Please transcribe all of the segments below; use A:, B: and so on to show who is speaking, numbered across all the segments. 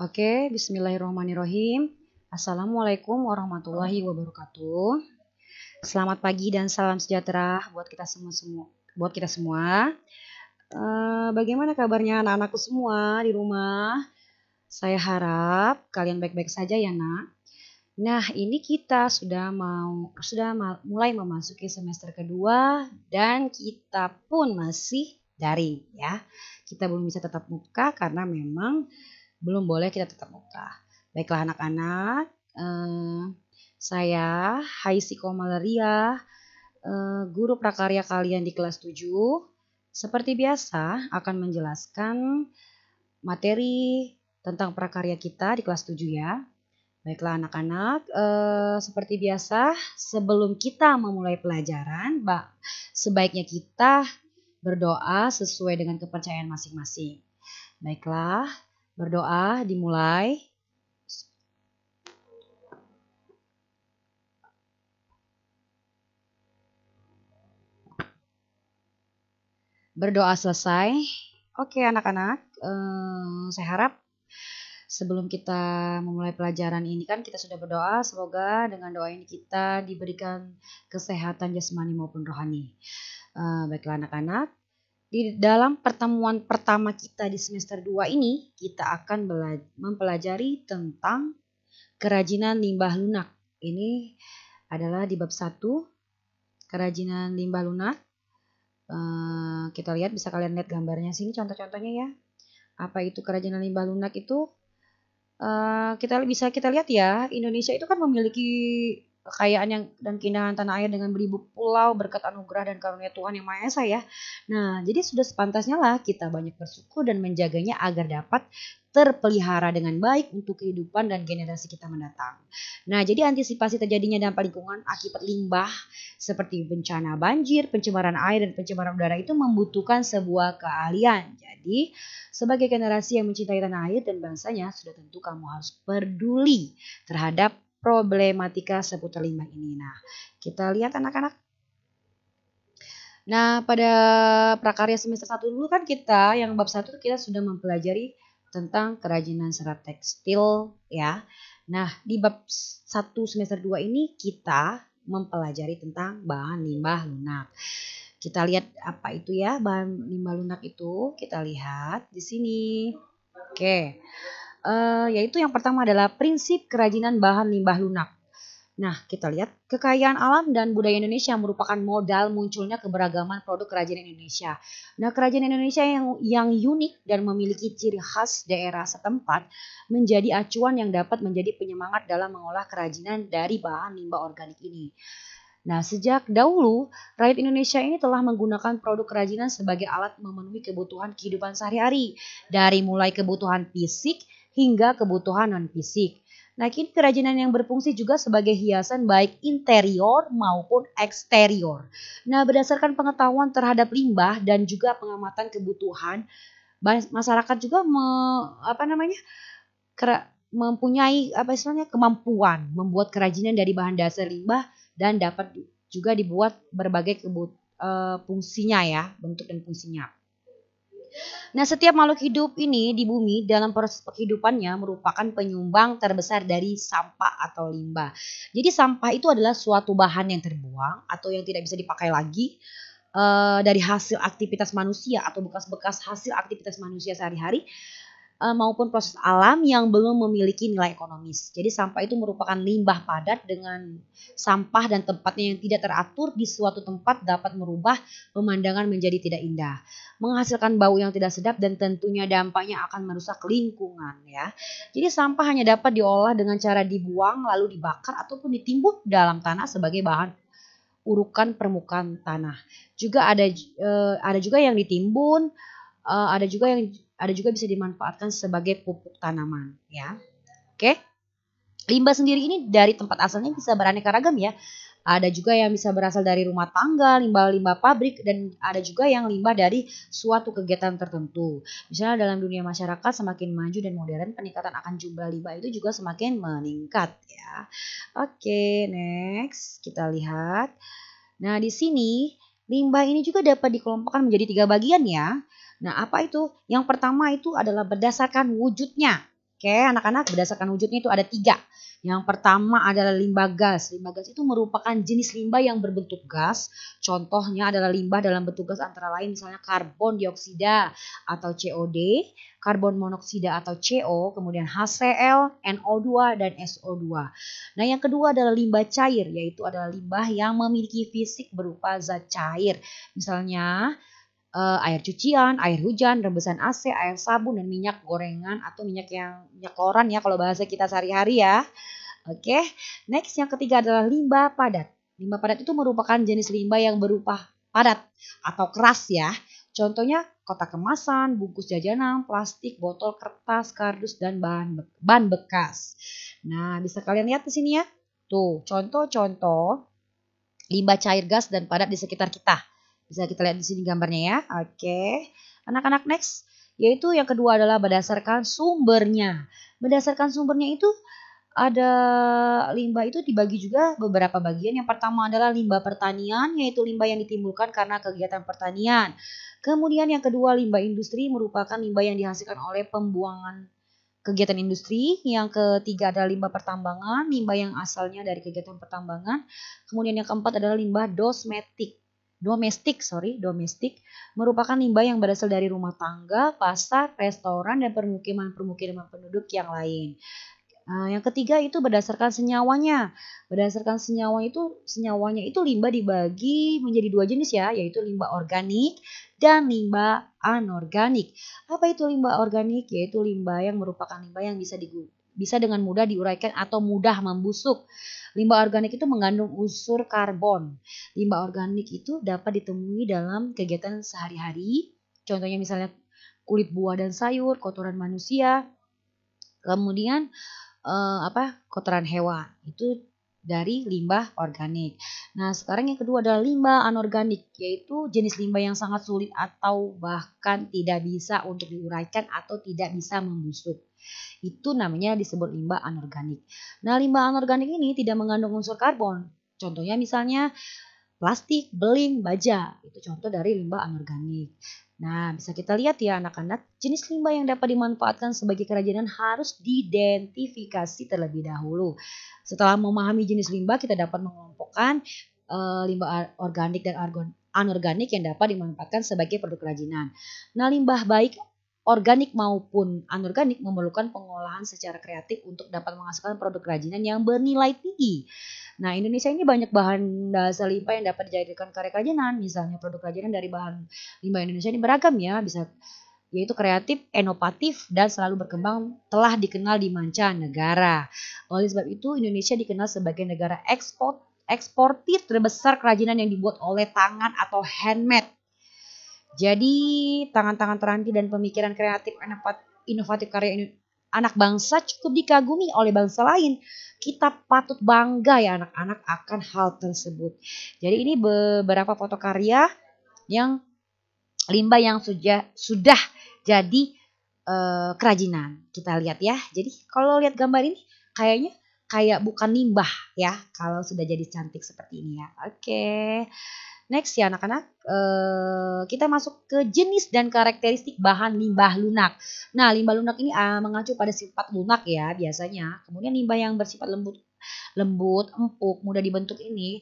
A: Oke, okay, bismillahirrahmanirrahim. Assalamualaikum warahmatullahi wabarakatuh. Selamat pagi dan salam sejahtera buat kita semua semua buat kita semua. Uh, bagaimana kabarnya anak-anakku semua di rumah? Saya harap kalian baik-baik saja ya, Nak. Nah, ini kita sudah mau sudah mulai memasuki semester kedua dan kita pun masih dari ya. Kita belum bisa tetap buka karena memang belum boleh kita tetap muka. Baiklah anak-anak, eh, saya Haisiko Malaria, eh, guru prakarya kalian di kelas 7, seperti biasa akan menjelaskan materi tentang prakarya kita di kelas 7 ya. Baiklah anak-anak, eh, seperti biasa sebelum kita memulai pelajaran, bak, sebaiknya kita berdoa sesuai dengan kepercayaan masing-masing. Baiklah, Berdoa dimulai. Berdoa selesai. Oke anak-anak, eh, saya harap sebelum kita memulai pelajaran ini kan kita sudah berdoa semoga dengan doa ini kita diberikan kesehatan jasmani maupun rohani. Eh, baiklah anak-anak, di dalam pertemuan pertama kita di semester 2 ini, kita akan mempelajari tentang kerajinan limbah lunak. Ini adalah di bab 1, kerajinan limbah lunak. Eh, kita lihat, bisa kalian lihat gambarnya sini, contoh-contohnya ya. Apa itu kerajinan limbah lunak itu? Eh, kita bisa kita lihat ya, Indonesia itu kan memiliki kekayaan yang dan keindahan tanah air dengan beribu pulau berkat anugerah dan karunia Tuhan yang Maha Esa ya. Nah, jadi sudah sepantasnya lah kita banyak bersyukur dan menjaganya agar dapat terpelihara dengan baik untuk kehidupan dan generasi kita mendatang. Nah, jadi antisipasi terjadinya dampak lingkungan akibat limbah seperti bencana banjir, pencemaran air dan pencemaran udara itu membutuhkan sebuah keahlian. Jadi, sebagai generasi yang mencintai tanah air dan bangsanya, sudah tentu kamu harus peduli terhadap problematika seputar limbah ini. Nah, kita lihat anak-anak. Nah, pada prakarya semester 1 dulu kan kita yang bab 1 kita sudah mempelajari tentang kerajinan serat tekstil ya. Nah, di bab 1 semester 2 ini kita mempelajari tentang bahan limbah lunak. Kita lihat apa itu ya bahan limbah lunak itu. Kita lihat di sini. Oke. Okay uh, yaitu yang pertama adalah prinsip kerajinan bahan limbah lunak. Nah, kita lihat kekayaan alam dan budaya Indonesia merupakan modal munculnya keberagaman produk kerajinan Indonesia. Nah, kerajinan Indonesia yang yang unik dan memiliki ciri khas daerah setempat menjadi acuan yang dapat menjadi penyemangat dalam mengolah kerajinan dari bahan limbah organik ini. Nah, sejak dahulu, rakyat Indonesia ini telah menggunakan produk kerajinan sebagai alat memenuhi kebutuhan kehidupan sehari-hari, dari mulai kebutuhan fisik hingga kebutuhan non-fisik. Nah, kini kerajinan yang berfungsi juga sebagai hiasan baik interior maupun eksterior. Nah, berdasarkan pengetahuan terhadap limbah dan juga pengamatan kebutuhan, masyarakat juga me, apa namanya? Kera, mempunyai apa istilahnya kemampuan membuat kerajinan dari bahan dasar limbah dan dapat juga dibuat berbagai kebut, e, fungsinya ya, bentuk dan fungsinya. Nah, setiap makhluk hidup ini di bumi dalam proses kehidupannya merupakan penyumbang terbesar dari sampah atau limbah. Jadi sampah itu adalah suatu bahan yang terbuang atau yang tidak bisa dipakai lagi uh, dari hasil aktivitas manusia atau bekas-bekas hasil aktivitas manusia sehari-hari Eh, maupun proses alam yang belum memiliki nilai ekonomis. Jadi sampah itu merupakan limbah padat dengan sampah dan tempatnya yang tidak teratur di suatu tempat dapat merubah pemandangan menjadi tidak indah, menghasilkan bau yang tidak sedap dan tentunya dampaknya akan merusak lingkungan ya. Jadi sampah hanya dapat diolah dengan cara dibuang lalu dibakar ataupun ditimbun dalam tanah sebagai bahan urukan permukaan tanah. Juga ada eh, ada juga yang ditimbun, eh, ada juga yang ada juga bisa dimanfaatkan sebagai pupuk tanaman ya. Oke. Limbah sendiri ini dari tempat asalnya bisa beraneka ragam ya. Ada juga yang bisa berasal dari rumah tangga, limbah-limbah pabrik, dan ada juga yang limbah dari suatu kegiatan tertentu. Misalnya dalam dunia masyarakat semakin maju dan modern, peningkatan akan jumlah limbah itu juga semakin meningkat ya. Oke, next kita lihat. Nah, di sini limbah ini juga dapat dikelompokkan menjadi tiga bagian ya. Nah, apa itu? Yang pertama itu adalah berdasarkan wujudnya. Oke, anak-anak berdasarkan wujudnya itu ada tiga. Yang pertama adalah limbah gas. Limbah gas itu merupakan jenis limbah yang berbentuk gas. Contohnya adalah limbah dalam bentuk gas antara lain misalnya karbon dioksida atau COD, karbon monoksida atau CO, kemudian HCl, NO2 dan SO2. Nah, yang kedua adalah limbah cair yaitu adalah limbah yang memiliki fisik berupa zat cair. Misalnya uh, air cucian, air hujan, rebusan AC, air sabun dan minyak gorengan atau minyak yang minyak koran ya kalau bahasa kita sehari-hari ya. Oke. Okay. Next yang ketiga adalah limbah padat. Limbah padat itu merupakan jenis limbah yang berupa padat atau keras ya. Contohnya kotak kemasan, bungkus jajanan, plastik, botol kertas, kardus dan bahan be bahan bekas. Nah, bisa kalian lihat di sini ya. Tuh, contoh-contoh limbah cair gas dan padat di sekitar kita. Bisa kita lihat di sini gambarnya ya. Oke. Anak-anak next yaitu yang kedua adalah berdasarkan sumbernya. Berdasarkan sumbernya itu ada limbah itu dibagi juga beberapa bagian. Yang pertama adalah limbah pertanian, yaitu limbah yang ditimbulkan karena kegiatan pertanian. Kemudian yang kedua limbah industri merupakan limbah yang dihasilkan oleh pembuangan kegiatan industri. Yang ketiga adalah limbah pertambangan, limbah yang asalnya dari kegiatan pertambangan. Kemudian yang keempat adalah limbah dosmetik domestik, sorry, domestik merupakan limbah yang berasal dari rumah tangga, pasar, restoran, dan permukiman-permukiman penduduk yang lain. Nah, yang ketiga itu berdasarkan senyawanya. Berdasarkan senyawa itu senyawanya itu limbah dibagi menjadi dua jenis ya, yaitu limbah organik dan limbah anorganik. Apa itu limbah organik? Yaitu limbah yang merupakan limbah yang bisa digunakan bisa dengan mudah diuraikan atau mudah membusuk. Limbah organik itu mengandung unsur karbon. Limbah organik itu dapat ditemui dalam kegiatan sehari-hari, contohnya misalnya kulit buah dan sayur, kotoran manusia, kemudian eh, apa kotoran hewan itu dari limbah organik. Nah sekarang yang kedua adalah limbah anorganik, yaitu jenis limbah yang sangat sulit atau bahkan tidak bisa untuk diuraikan atau tidak bisa membusuk. Itu namanya disebut limbah anorganik. Nah, limbah anorganik ini tidak mengandung unsur karbon. Contohnya misalnya plastik, beling, baja. Itu contoh dari limbah anorganik. Nah, bisa kita lihat ya anak-anak, jenis limbah yang dapat dimanfaatkan sebagai kerajinan harus diidentifikasi terlebih dahulu. Setelah memahami jenis limbah, kita dapat mengelompokkan e, eh, limbah organik dan anorganik yang dapat dimanfaatkan sebagai produk kerajinan. Nah, limbah baik organik maupun anorganik memerlukan pengolahan secara kreatif untuk dapat menghasilkan produk kerajinan yang bernilai tinggi. Nah, Indonesia ini banyak bahan dasar limbah yang dapat dijadikan karya kerajinan. Misalnya produk kerajinan dari bahan limbah Indonesia ini beragam ya, bisa yaitu kreatif, inovatif, dan selalu berkembang telah dikenal di manca negara. Oleh sebab itu, Indonesia dikenal sebagai negara ekspor eksportir terbesar kerajinan yang dibuat oleh tangan atau handmade. Jadi tangan-tangan terampil dan pemikiran kreatif inovatif karya ini anak bangsa cukup dikagumi oleh bangsa lain. Kita patut bangga ya anak-anak akan hal tersebut. Jadi ini beberapa foto karya yang limbah yang sudah sudah jadi e, kerajinan. Kita lihat ya. Jadi kalau lihat gambar ini kayaknya kayak bukan limbah ya kalau sudah jadi cantik seperti ini ya. Oke. Next ya anak-anak, eh, kita masuk ke jenis dan karakteristik bahan limbah lunak. Nah, limbah lunak ini ah, mengacu pada sifat lunak ya biasanya. Kemudian limbah yang bersifat lembut, lembut, empuk, mudah dibentuk ini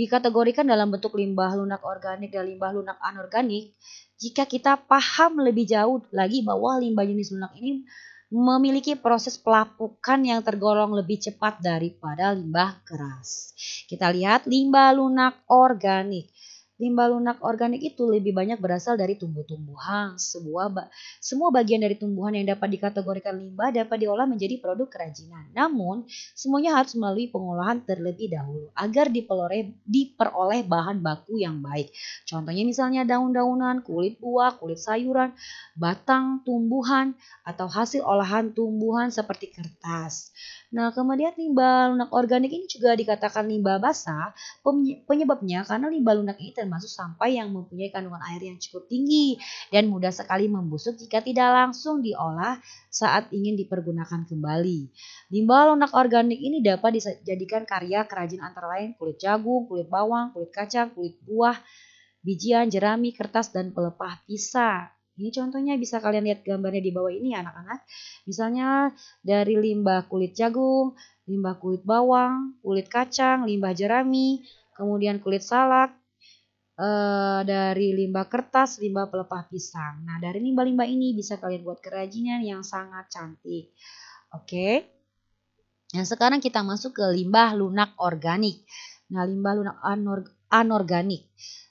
A: dikategorikan dalam bentuk limbah lunak organik dan limbah lunak anorganik. Jika kita paham lebih jauh lagi bahwa limbah jenis lunak ini memiliki proses pelapukan yang tergolong lebih cepat daripada limbah keras. Kita lihat limbah lunak organik. Limbah lunak organik itu lebih banyak berasal dari tumbuh-tumbuhan. Semua, bagian dari tumbuhan yang dapat dikategorikan limbah dapat diolah menjadi produk kerajinan. Namun, semuanya harus melalui pengolahan terlebih dahulu agar diperoleh, diperoleh bahan baku yang baik. Contohnya misalnya daun-daunan, kulit buah, kulit sayuran, batang tumbuhan, atau hasil olahan tumbuhan seperti kertas. Nah, kemudian limbah lunak organik ini juga dikatakan limbah basah penyebabnya karena limbah lunak ini termasuk sampah yang mempunyai kandungan air yang cukup tinggi dan mudah sekali membusuk jika tidak langsung diolah saat ingin dipergunakan kembali. Limbah lunak organik ini dapat dijadikan karya kerajin antara lain kulit jagung, kulit bawang, kulit kacang, kulit buah, bijian, jerami, kertas, dan pelepah pisang. Ini contohnya bisa kalian lihat gambarnya di bawah ini anak-anak. Misalnya dari limbah kulit jagung, limbah kulit bawang, kulit kacang, limbah jerami, kemudian kulit salak, e, dari limbah kertas, limbah pelepah pisang. Nah dari limbah-limbah ini bisa kalian buat kerajinan yang sangat cantik. Oke. Nah sekarang kita masuk ke limbah lunak organik. Nah limbah lunak anor anorganik.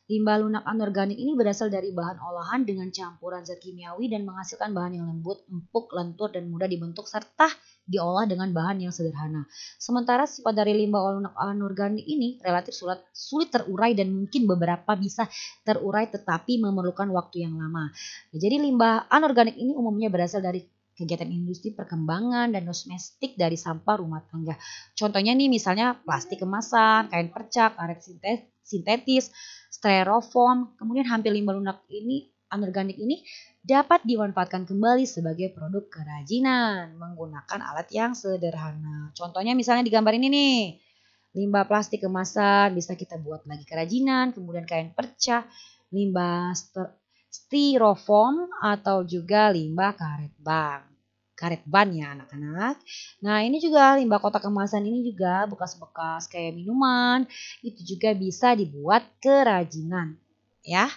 A: Limbah lunak anorganik ini berasal dari bahan olahan dengan campuran zat kimiawi dan menghasilkan bahan yang lembut, empuk, lentur, dan mudah dibentuk serta diolah dengan bahan yang sederhana. Sementara sifat dari limbah lunak anorganik ini relatif sulit, sulit terurai dan mungkin beberapa bisa terurai tetapi memerlukan waktu yang lama. Nah, jadi limbah anorganik ini umumnya berasal dari kegiatan industri perkembangan dan domestik dari sampah rumah tangga. Contohnya nih misalnya plastik kemasan, kain percak, karet sintetis, styrofoam, kemudian hampir limbah lunak ini anorganik ini dapat dimanfaatkan kembali sebagai produk kerajinan menggunakan alat yang sederhana. Contohnya misalnya di gambar ini nih, limbah plastik kemasan bisa kita buat lagi kerajinan, kemudian kain perca, limbah styrofoam atau juga limbah karet bank karet ban ya anak-anak. Nah ini juga limbah kotak kemasan ini juga bekas-bekas kayak minuman itu juga bisa dibuat kerajinan ya.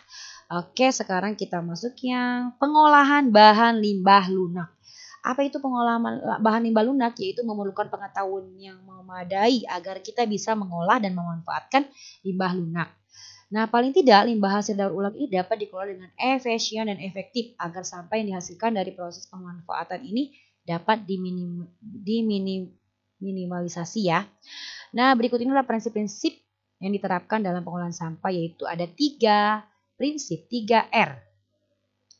A: Oke sekarang kita masuk yang pengolahan bahan limbah lunak. Apa itu pengolahan bahan limbah lunak? Yaitu memerlukan pengetahuan yang memadai agar kita bisa mengolah dan memanfaatkan limbah lunak. Nah, paling tidak limbah hasil daur ulang ini dapat dikelola dengan efisien dan efektif agar sampah yang dihasilkan dari proses pemanfaatan ini dapat diminim, diminimalisasi ya. Nah, berikut inilah prinsip-prinsip yang diterapkan dalam pengolahan sampah yaitu ada tiga prinsip 3R.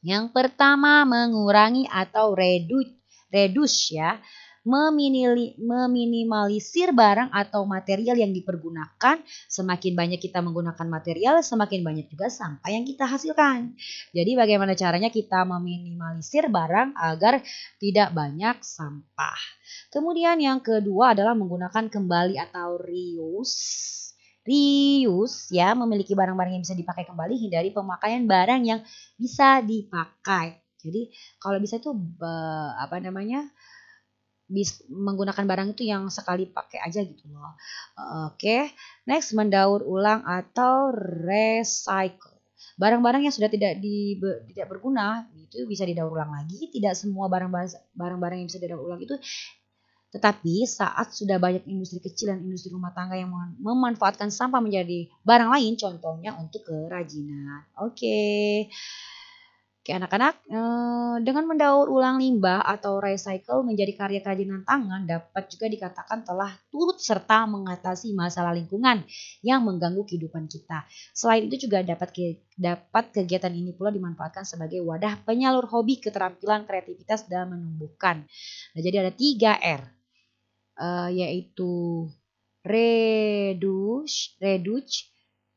A: Yang pertama mengurangi atau reduce, reduce ya meminimalisir barang atau material yang dipergunakan. Semakin banyak kita menggunakan material, semakin banyak juga sampah yang kita hasilkan. Jadi bagaimana caranya kita meminimalisir barang agar tidak banyak sampah. Kemudian yang kedua adalah menggunakan kembali atau reuse reuse ya memiliki barang-barang yang bisa dipakai kembali hindari pemakaian barang yang bisa dipakai jadi kalau bisa itu apa namanya bis, menggunakan barang itu yang sekali pakai aja gitu loh. Oke, okay. next mendaur ulang atau recycle. Barang-barang yang sudah tidak di, be, tidak berguna itu bisa didaur ulang lagi. Tidak semua barang-barang yang bisa didaur ulang itu tetapi saat sudah banyak industri kecil dan industri rumah tangga yang memanfaatkan sampah menjadi barang lain, contohnya untuk kerajinan. Oke. Okay. Oke anak-anak, eh, dengan mendaur ulang limbah atau recycle menjadi karya kerajinan tangan dapat juga dikatakan telah turut serta mengatasi masalah lingkungan yang mengganggu kehidupan kita. Selain itu juga dapat dapat kegiatan ini pula dimanfaatkan sebagai wadah penyalur hobi, keterampilan, kreativitas dan menumbuhkan. Nah, jadi ada 3 R eh, yaitu reduce, reduce,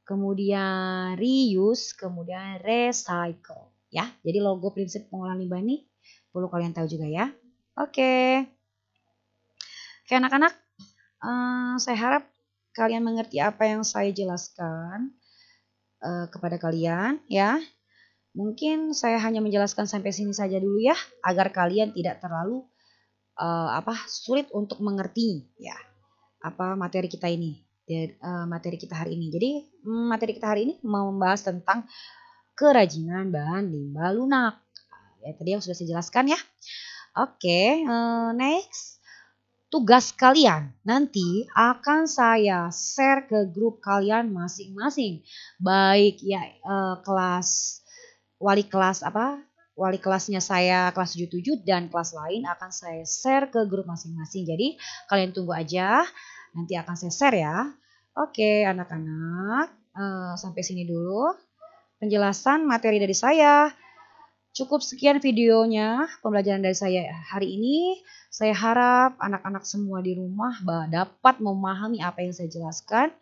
A: kemudian reuse, kemudian recycle ya. Jadi logo prinsip pengolahan limbah ini perlu kalian tahu juga ya. Oke. Okay. Oke anak-anak, uh, saya harap kalian mengerti apa yang saya jelaskan uh, kepada kalian ya. Mungkin saya hanya menjelaskan sampai sini saja dulu ya, agar kalian tidak terlalu uh, apa sulit untuk mengerti ya apa materi kita ini, materi kita hari ini. Jadi mm, materi kita hari ini membahas tentang kerajinan bahan limbah lunak. Ya, tadi yang sudah saya jelaskan ya. Oke, eh, next. Tugas kalian nanti akan saya share ke grup kalian masing-masing. Baik ya eh, kelas wali kelas apa? Wali kelasnya saya kelas 77 dan kelas lain akan saya share ke grup masing-masing. Jadi kalian tunggu aja, nanti akan saya share ya. Oke, anak-anak, eh, sampai sini dulu penjelasan materi dari saya. Cukup sekian videonya pembelajaran dari saya hari ini. Saya harap anak-anak semua di rumah dapat memahami apa yang saya jelaskan.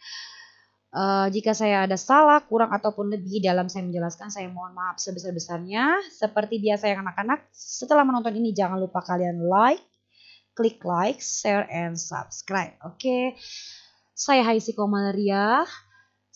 A: Uh, jika saya ada salah, kurang ataupun lebih dalam saya menjelaskan, saya mohon maaf sebesar-besarnya. Seperti biasa yang anak-anak, setelah menonton ini jangan lupa kalian like, klik like, share, and subscribe. Oke, okay. saya Haisi Komalaria.